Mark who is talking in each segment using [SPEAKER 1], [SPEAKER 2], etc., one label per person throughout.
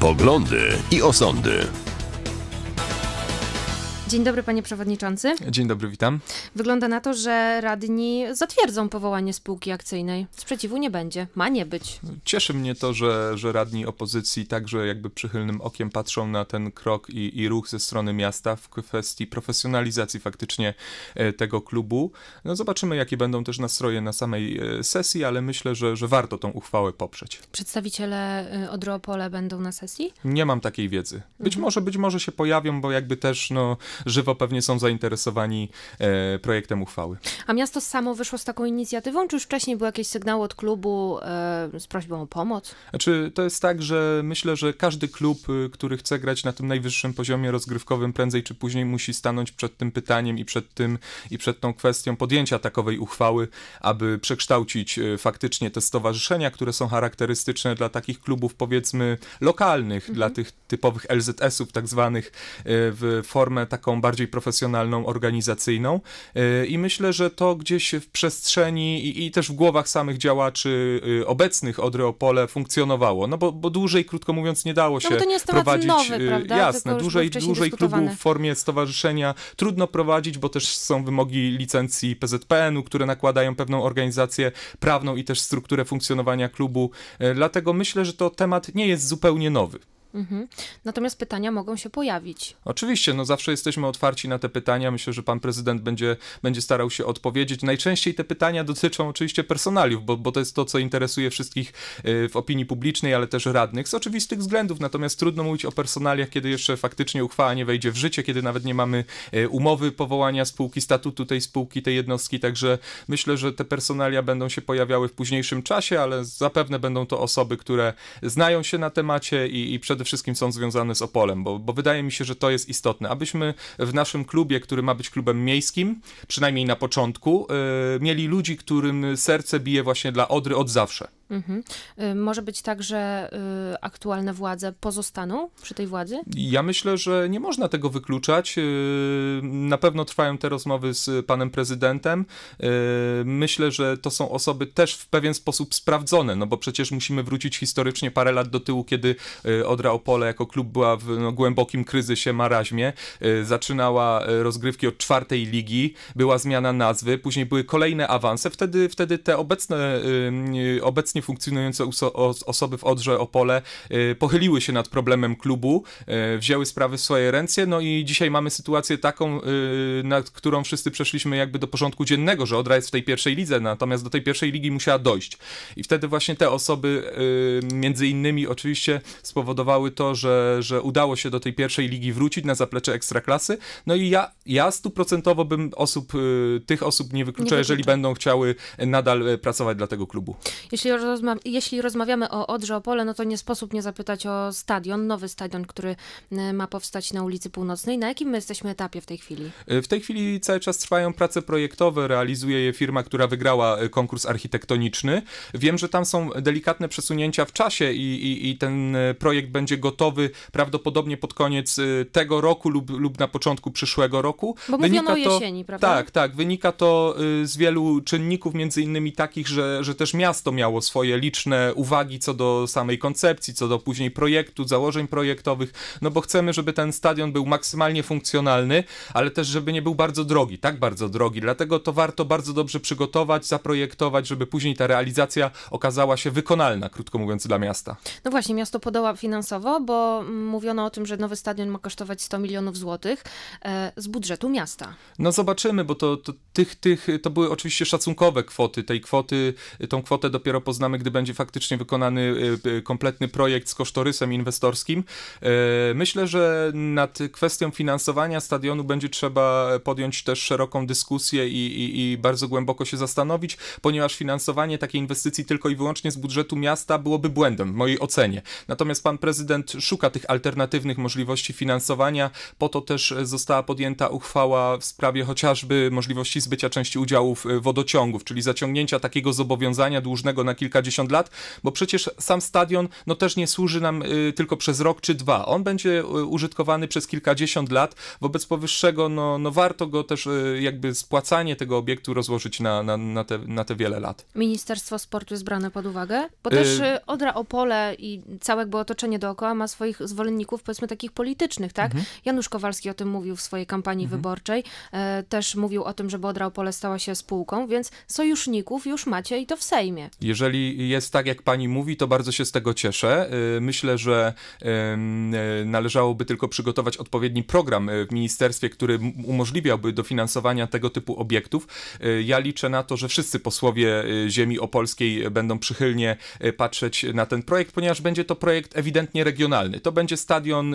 [SPEAKER 1] poglądy i osądy.
[SPEAKER 2] Dzień dobry, panie przewodniczący.
[SPEAKER 1] Dzień dobry, witam.
[SPEAKER 2] Wygląda na to, że radni zatwierdzą powołanie spółki akcyjnej. Sprzeciwu nie będzie, ma nie być.
[SPEAKER 1] Cieszy mnie to, że, że radni opozycji także jakby przychylnym okiem patrzą na ten krok i, i ruch ze strony miasta w kwestii profesjonalizacji faktycznie e, tego klubu. No zobaczymy, jakie będą też nastroje na samej e, sesji, ale myślę, że, że warto tą uchwałę poprzeć.
[SPEAKER 2] Przedstawiciele e, Odropole będą na sesji?
[SPEAKER 1] Nie mam takiej wiedzy. Być mhm. może, być może się pojawią, bo jakby też no, żywo pewnie są zainteresowani e, projektem uchwały.
[SPEAKER 2] A miasto samo wyszło z taką inicjatywą, czy już wcześniej był jakieś sygnał od klubu e, z prośbą o pomoc?
[SPEAKER 1] Znaczy, to jest tak, że myślę, że każdy klub, y, który chce grać na tym najwyższym poziomie rozgrywkowym, prędzej czy później musi stanąć przed tym pytaniem i przed tym i przed tą kwestią podjęcia takowej uchwały, aby przekształcić y, faktycznie te stowarzyszenia, które są charakterystyczne dla takich klubów, powiedzmy, lokalnych, mhm. dla tych typowych LZS-ów, tak zwanych, y, w formę taką taką bardziej profesjonalną, organizacyjną y, i myślę, że to gdzieś w przestrzeni i, i też w głowach samych działaczy y, obecnych od Reopole funkcjonowało, no bo, bo dłużej, krótko mówiąc, nie dało no się no, to nie jest prowadzić, nowy, y, prawda? jasne, dłużej, dłużej klubu w formie stowarzyszenia trudno prowadzić, bo też są wymogi licencji PZPN-u, które nakładają pewną organizację prawną i też strukturę funkcjonowania klubu, dlatego myślę, że to temat nie jest zupełnie nowy.
[SPEAKER 2] Mhm. Natomiast pytania mogą się pojawić.
[SPEAKER 1] Oczywiście, no zawsze jesteśmy otwarci na te pytania. Myślę, że pan prezydent będzie, będzie starał się odpowiedzieć. Najczęściej te pytania dotyczą oczywiście personaliów, bo, bo to jest to, co interesuje wszystkich y, w opinii publicznej, ale też radnych z oczywistych względów. Natomiast trudno mówić o personaliach, kiedy jeszcze faktycznie uchwała nie wejdzie w życie, kiedy nawet nie mamy y, umowy powołania spółki, statutu tej spółki, tej jednostki. Także myślę, że te personalia będą się pojawiały w późniejszym czasie, ale zapewne będą to osoby, które znają się na temacie i, i przed przede wszystkim są związane z Opolem, bo, bo wydaje mi się, że to jest istotne, abyśmy w naszym klubie, który ma być klubem miejskim, przynajmniej na początku, yy, mieli ludzi, którym serce bije właśnie dla Odry od zawsze.
[SPEAKER 2] Mhm. Y, może być tak, że y, aktualne władze pozostaną przy tej władzy?
[SPEAKER 1] Ja myślę, że nie można tego wykluczać. Y, na pewno trwają te rozmowy z panem prezydentem. Myślę, że to są osoby też w pewien sposób sprawdzone, no bo przecież musimy wrócić historycznie parę lat do tyłu, kiedy Odra Opole jako klub była w no, głębokim kryzysie, maraźmie, Zaczynała rozgrywki od czwartej ligi, była zmiana nazwy, później były kolejne awanse. Wtedy, wtedy te obecne, obecnie świetnie funkcjonujące osoby w Odrze Opole y, pochyliły się nad problemem klubu, y, wzięły sprawy w swoje ręce, no i dzisiaj mamy sytuację taką, y, nad którą wszyscy przeszliśmy jakby do porządku dziennego, że Odra jest w tej pierwszej lidze, natomiast do tej pierwszej ligi musiała dojść. I wtedy właśnie te osoby między innymi oczywiście spowodowały to, że, że udało się do tej pierwszej ligi wrócić na zaplecze ekstraklasy, no i ja, ja stuprocentowo bym osób, tych osób nie wykluczał, jeżeli będą chciały nadal pracować dla tego klubu.
[SPEAKER 2] Jeśli rozma jeśli rozmawiamy o Odrze Opole, no to nie sposób nie zapytać o stadion, nowy stadion, który e, ma powstać na ulicy Północnej. Na jakim my jesteśmy etapie w tej chwili?
[SPEAKER 1] E, w tej chwili cały czas trwają prace projektowe, realizuje je firma, która wygrała e, konkurs architektoniczny. Wiem, że tam są delikatne przesunięcia w czasie i, i, i ten projekt będzie gotowy prawdopodobnie pod koniec tego roku lub, lub na początku przyszłego roku. Bo wynika mówiono to, jesieni, prawda? Tak, tak. Wynika to z wielu czynników, między innymi takich, że, że też miasto miało swoje liczne uwagi co do samej koncepcji, co do później projektu, założeń projektowych, no bo chcemy, żeby ten stadion był maksymalnie funkcjonalny, ale też żeby nie był bardzo drogi, tak bardzo drogi. Dlatego to warto bardzo dobrze przygotować, zaprojektować, żeby później ta realizacja okazała się wykonalna, krótko mówiąc, dla miasta.
[SPEAKER 2] No właśnie, miasto podoła finansowo, bo mówiono o tym, że nowy stadion ma kosztować 100 milionów złotych e, z budżetu miasta.
[SPEAKER 1] No zobaczymy, bo to, to tych, tych, to były oczywiście szacunkowe kwoty. Tej kwoty, tą kwotę dopiero po poznamy, gdy będzie faktycznie wykonany y, y, kompletny projekt z kosztorysem inwestorskim. Y, myślę, że nad kwestią finansowania stadionu będzie trzeba podjąć też szeroką dyskusję i, i, i bardzo głęboko się zastanowić, ponieważ finansowanie takiej inwestycji tylko i wyłącznie z budżetu miasta byłoby błędem w mojej ocenie. Natomiast pan prezydent szuka tych alternatywnych możliwości finansowania, po to też została podjęta uchwała w sprawie chociażby możliwości zbycia części udziałów wodociągów, czyli zaciągnięcia takiego zobowiązania dłużnego na kilka kilkadziesiąt lat, bo przecież sam stadion no też nie służy nam y, tylko przez rok czy dwa. On będzie y, użytkowany przez kilkadziesiąt lat, wobec powyższego no, no warto go też y, jakby spłacanie tego obiektu rozłożyć na, na, na, te, na te wiele lat.
[SPEAKER 2] Ministerstwo Sportu jest brane pod uwagę? Bo też Odra Opole i całe jakby otoczenie dookoła ma swoich zwolenników, powiedzmy takich politycznych, tak? Mhm. Janusz Kowalski o tym mówił w swojej kampanii mhm. wyborczej, też mówił o tym, żeby Odra Opole stała się spółką, więc sojuszników już macie i to w Sejmie.
[SPEAKER 1] Jeżeli jeżeli jest tak, jak pani mówi, to bardzo się z tego cieszę. Y, myślę, że e, należałoby tylko przygotować odpowiedni program e, w ministerstwie, który umożliwiałby dofinansowania tego typu obiektów. Y, ja liczę na to, że wszyscy posłowie y, ziemi opolskiej będą przychylnie e, patrzeć na ten projekt, ponieważ będzie to projekt ewidentnie regionalny. To będzie stadion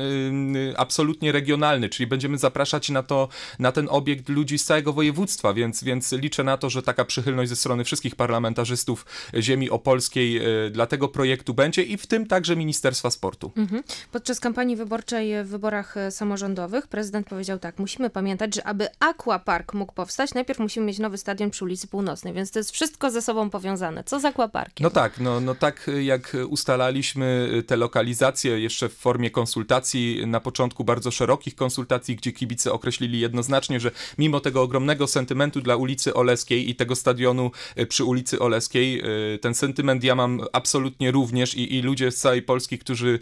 [SPEAKER 1] absolutnie regionalny, czyli będziemy zapraszać na, to, na ten obiekt ludzi z całego województwa, więc, więc liczę na to, że taka przychylność ze strony wszystkich parlamentarzystów ziemi opolskiej e, dla tego projektu będzie i w tym także Ministerstwa Sportu.
[SPEAKER 2] Mhm. Podczas kampanii wyborczej w wyborach e, samorządowych prezydent powiedział tak, musimy pamiętać, że aby Aquapark mógł powstać, najpierw musimy mieć nowy stadion przy ulicy Północnej, więc to jest wszystko ze sobą powiązane. Co z Aquaparkiem?
[SPEAKER 1] No tak, no, no tak e, jak ustalaliśmy te lokalizacje jeszcze w formie konsultacji, na początku bardzo szerokich konsultacji, gdzie kibice określili jednoznacznie, że mimo tego ogromnego sentymentu dla ulicy Oleskiej i tego stadionu przy ulicy Oleskiej, ten sentyment sentyment ja mam absolutnie również i, i ludzie z całej Polski, którzy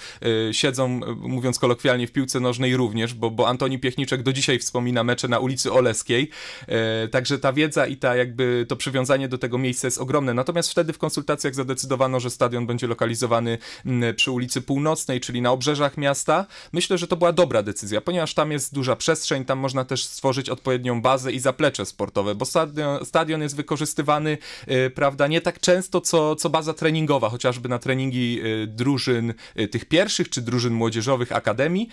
[SPEAKER 1] e, siedzą, e, mówiąc kolokwialnie, w piłce nożnej również, bo, bo Antoni Piechniczek do dzisiaj wspomina mecze na ulicy Oleskiej. E, także ta wiedza i ta jakby to przywiązanie do tego miejsca jest ogromne. Natomiast wtedy w konsultacjach zadecydowano, że stadion będzie lokalizowany przy ulicy Północnej, czyli na obrzeżach miasta. Myślę, że to była dobra decyzja, ponieważ tam jest duża przestrzeń, tam można też stworzyć odpowiednią bazę i zaplecze sportowe, bo stadion, stadion jest wykorzystywany, prawda, nie tak często, co co, baza treningowa, chociażby na treningi y, drużyn y, tych pierwszych czy drużyn młodzieżowych akademii,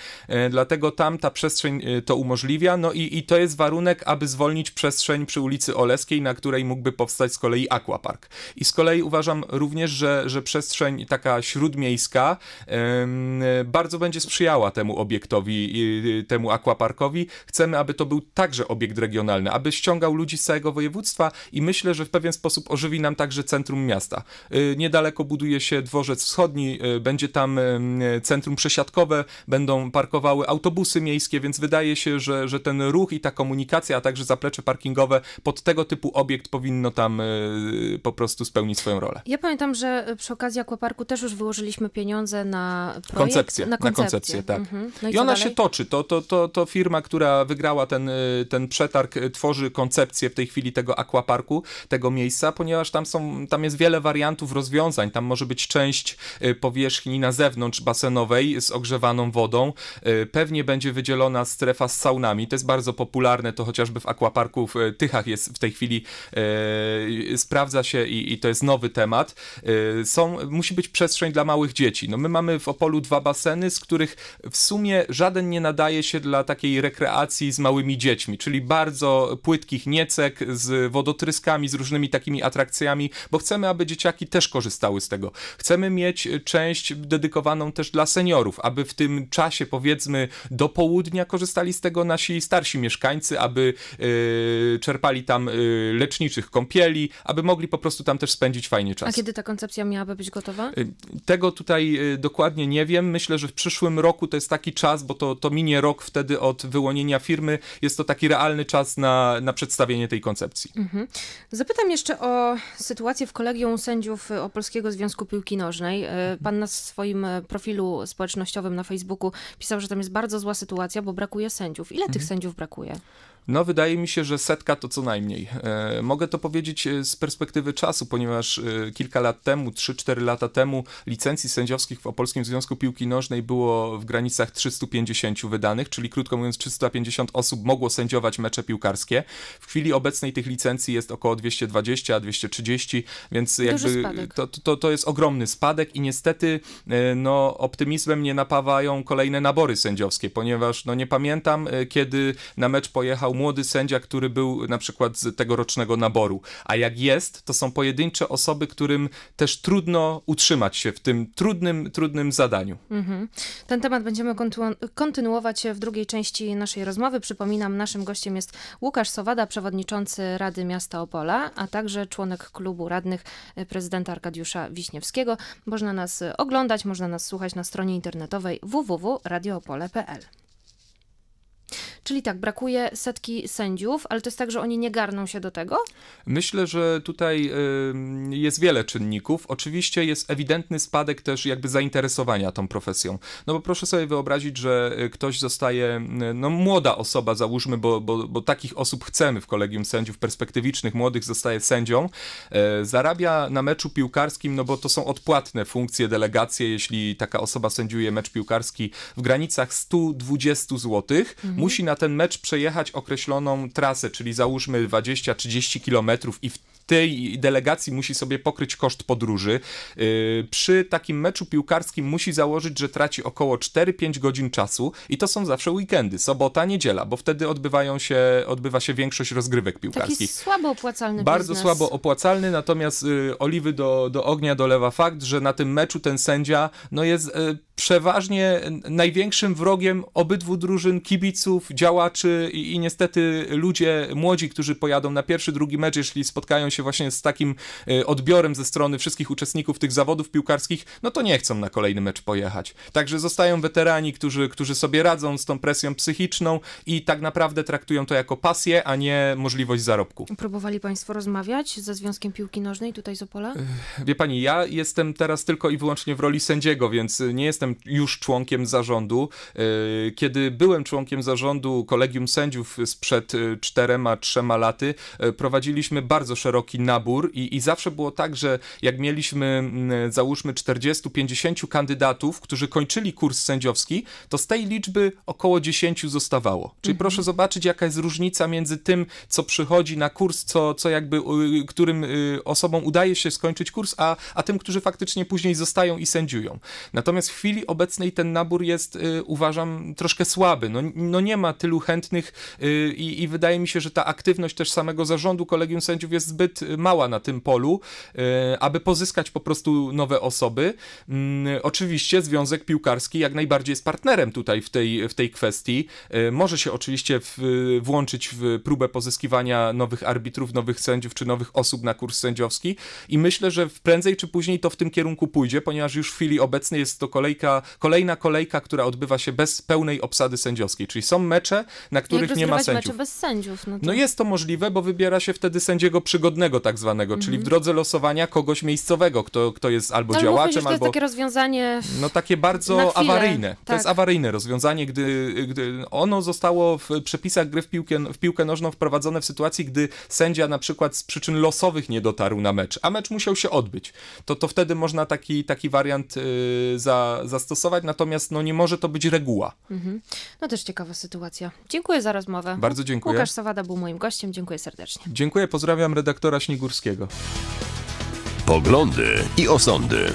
[SPEAKER 1] y, dlatego tam ta przestrzeń to umożliwia, no i, i to jest warunek, aby zwolnić przestrzeń przy ulicy Oleskiej, na której mógłby powstać z kolei aquapark. I z kolei uważam również, że, że przestrzeń taka śródmiejska bardzo będzie sprzyjała temu obiektowi, temu aquaparkowi. Chcemy, aby to był także obiekt regionalny, aby ściągał ludzi z całego województwa i myślę, że w pewien sposób ożywi nam także centrum miasta. Y, niedaleko buduje się dworzec wschodni, y, będzie tam y, centrum przesiadkowe, będą parkowały autobusy miejskie, więc wydaje się, że, że ten ruch i ta komunikacja, a także zaplecze parkingowe pod tego typu obiekt powinno tam po prostu spełnić swoją rolę.
[SPEAKER 2] Ja pamiętam, że przy okazji Aquaparku też już wyłożyliśmy pieniądze na projekt, koncepcję, na koncepcję. Na koncepcję tak. Mhm. No i, I ona dalej? się
[SPEAKER 1] toczy. To, to, to, to firma, która wygrała ten, ten przetarg, tworzy koncepcję w tej chwili tego Aquaparku, tego miejsca, ponieważ tam są, tam jest wiele wariantów wariantów rozwiązań. Tam może być część y, powierzchni na zewnątrz basenowej z ogrzewaną wodą. Y, pewnie będzie wydzielona strefa z saunami. To jest bardzo popularne, to chociażby w akwaparku w y, Tychach jest w tej chwili sprawdza się i, i to jest nowy temat. Są, musi być przestrzeń dla małych dzieci. No my mamy w Opolu dwa baseny, z których w sumie żaden nie nadaje się dla takiej rekreacji z małymi dziećmi, czyli bardzo płytkich niecek z wodotryskami, z różnymi takimi atrakcjami, bo chcemy, aby dzieci dzieciaki też korzystały z tego. Chcemy mieć część dedykowaną też dla seniorów, aby w tym czasie, powiedzmy, do południa korzystali z tego nasi starsi mieszkańcy, aby yy, czerpali tam yy, leczniczych kąpieli, aby mogli po prostu tam też spędzić fajnie czas. A kiedy
[SPEAKER 2] ta koncepcja miałaby być gotowa? E,
[SPEAKER 1] tego tutaj dokładnie nie wiem. Myślę, że w przyszłym roku to jest taki czas, bo to, to minie rok wtedy od wyłonienia firmy. Jest to taki realny czas na, na przedstawienie tej koncepcji.
[SPEAKER 2] Mhm. Zapytam jeszcze o sytuację w kolegium sędziów y, Opolskiego Związku Piłki Nożnej. Y, mhm. Pan na swoim y, profilu społecznościowym na Facebooku pisał, że tam jest bardzo zła sytuacja, bo brakuje sędziów. Ile tych mhm. sędziów brakuje?
[SPEAKER 1] No, wydaje mi się, że setka to co najmniej. E, mogę to powiedzieć e, z perspektywy czasu, ponieważ e, kilka lat temu, 3-4 lata temu, licencji sędziowskich w polskim Związku Piłki Nożnej było w granicach 350 wydanych, czyli krótko mówiąc, 350 osób mogło sędziować mecze piłkarskie. W chwili obecnej tych licencji jest około 220-230, więc jakby to, to, to jest ogromny spadek i niestety no, optymizmem nie napawają kolejne nabory sędziowskie, ponieważ no, nie pamiętam, kiedy na mecz pojechał młody sędzia, który był na przykład z tegorocznego naboru. A jak jest, to są pojedyncze osoby, którym też trudno utrzymać się w tym trudnym, trudnym zadaniu.
[SPEAKER 2] Mhm. Ten temat będziemy kontynuować w drugiej części naszej rozmowy. Przypominam, naszym gościem jest Łukasz Sowada, przewodniczący Rady Miasta Opola, a także członek klubu radnych e, prezydenta Arkadiusza Wiśniewskiego. Można nas e, oglądać, można nas słuchać na stronie internetowej www.radioopole.pl. Czyli tak, brakuje setki sędziów, ale to jest tak, że oni nie garną się do tego?
[SPEAKER 1] Myślę, że tutaj y, jest wiele czynników. Oczywiście jest ewidentny spadek też jakby zainteresowania tą profesją. No bo proszę sobie wyobrazić, że y, ktoś zostaje, y, no młoda osoba załóżmy, bo, bo, bo takich osób chcemy w kolegium sędziów perspektywicznych, młodych zostaje sędzią, zarabia na meczu piłkarskim, no bo to są odpłatne funkcje, delegacje, jeśli taka osoba sędziuje mecz piłkarski w granicach 120 zł, mhm. musi na ten mecz przejechać określoną trasę, czyli załóżmy 20-30 kilometrów i w tej delegacji musi sobie pokryć koszt podróży. Y, przy takim meczu piłkarskim musi założyć, że traci około 4-5 godzin czasu i to są zawsze weekendy, sobota, niedziela, bo wtedy odbywają się, odbywa się większość rozgrywek piłkarskich. Taki
[SPEAKER 2] słabo opłacalny Bardzo biznes. słabo
[SPEAKER 1] opłacalny, natomiast y, oliwy do, do ognia dolewa fakt, że na tym meczu ten sędzia no jest y, przeważnie największym wrogiem obydwu drużyn, kibiców, działaczy i, i niestety ludzie młodzi, którzy pojadą na pierwszy, drugi mecz, jeśli spotkają się się właśnie z takim e, odbiorem ze strony wszystkich uczestników tych zawodów piłkarskich, no to nie chcą na kolejny mecz pojechać. Także zostają weterani, którzy, którzy sobie radzą z tą presją psychiczną i tak naprawdę traktują to jako pasję, a nie możliwość zarobku.
[SPEAKER 2] Próbowali Państwo rozmawiać ze Związkiem Piłki Nożnej tutaj z Opola?
[SPEAKER 1] Wie Pani, ja jestem teraz tylko i wyłącznie w roli sędziego, więc nie jestem już członkiem zarządu. E, kiedy byłem członkiem zarządu Kolegium Sędziów sprzed e, czterema, trzema laty, prowadziliśmy bardzo szeroką szeroki nabór i, i zawsze było tak, że jak mieliśmy mm, załóżmy 40-50 kandydatów, którzy kończyli kurs sędziowski, to z tej liczby około 10 zostawało. Czyli mhm. proszę zobaczyć, jaka jest różnica między tym, co przychodzi na kurs, co, co jakby, y, którym y, osobom udaje się skończyć kurs, a, a tym, którzy faktycznie później zostają i sędziują. Natomiast w chwili obecnej ten nabór jest, y, uważam, troszkę słaby. No, no nie ma tylu chętnych i, i wydaje mi się, że ta aktywność też samego zarządu kolegium sędziów jest zbyt zbyt mała na tym polu, e, aby pozyskać po prostu nowe osoby. Mm, oczywiście Związek Piłkarski jak najbardziej jest partnerem tutaj w tej, w tej kwestii. E, może się oczywiście w, włączyć w próbę pozyskiwania nowych arbitrów, nowych sędziów czy nowych osób na kurs sędziowski i myślę, że prędzej czy później to w tym kierunku pójdzie, ponieważ już w chwili obecnej jest to kolejka, kolejna kolejka, która odbywa się bez pełnej obsady sędziowskiej, czyli są mecze, na których nie ma sędziów. Mecze
[SPEAKER 2] bez sędziów no, to... no
[SPEAKER 1] jest to możliwe, bo wybiera się wtedy sędziego przygodnego tak zwanego, mm -hmm. czyli w mhm. drodze losowania kogoś miejscowego, kto, kto jest albo no, działaczem, albo... to jest takie
[SPEAKER 2] rozwiązanie...
[SPEAKER 1] No takie bardzo awaryjne. Tak. To jest tak. awaryjne rozwiązanie, gdy, gdy ono zostało w przepisach gry w piłkę, w piłkę nożną wprowadzone w sytuacji, gdy sędzia na przykład z przyczyn losowych nie dotarł na mecz, a mecz musiał się odbyć. To, to wtedy można taki, taki wariant yy, za, zastosować, natomiast no, nie może to być reguła.
[SPEAKER 2] Mhm. No też ciekawa sytuacja. Dziękuję za rozmowę. Bardzo dziękuję. Łukasz Sawada był moim gościem, dziękuję serdecznie.
[SPEAKER 1] Dziękuję, pozdrawiam redaktora doktora Śniegórskiego. Poglądy i osądy.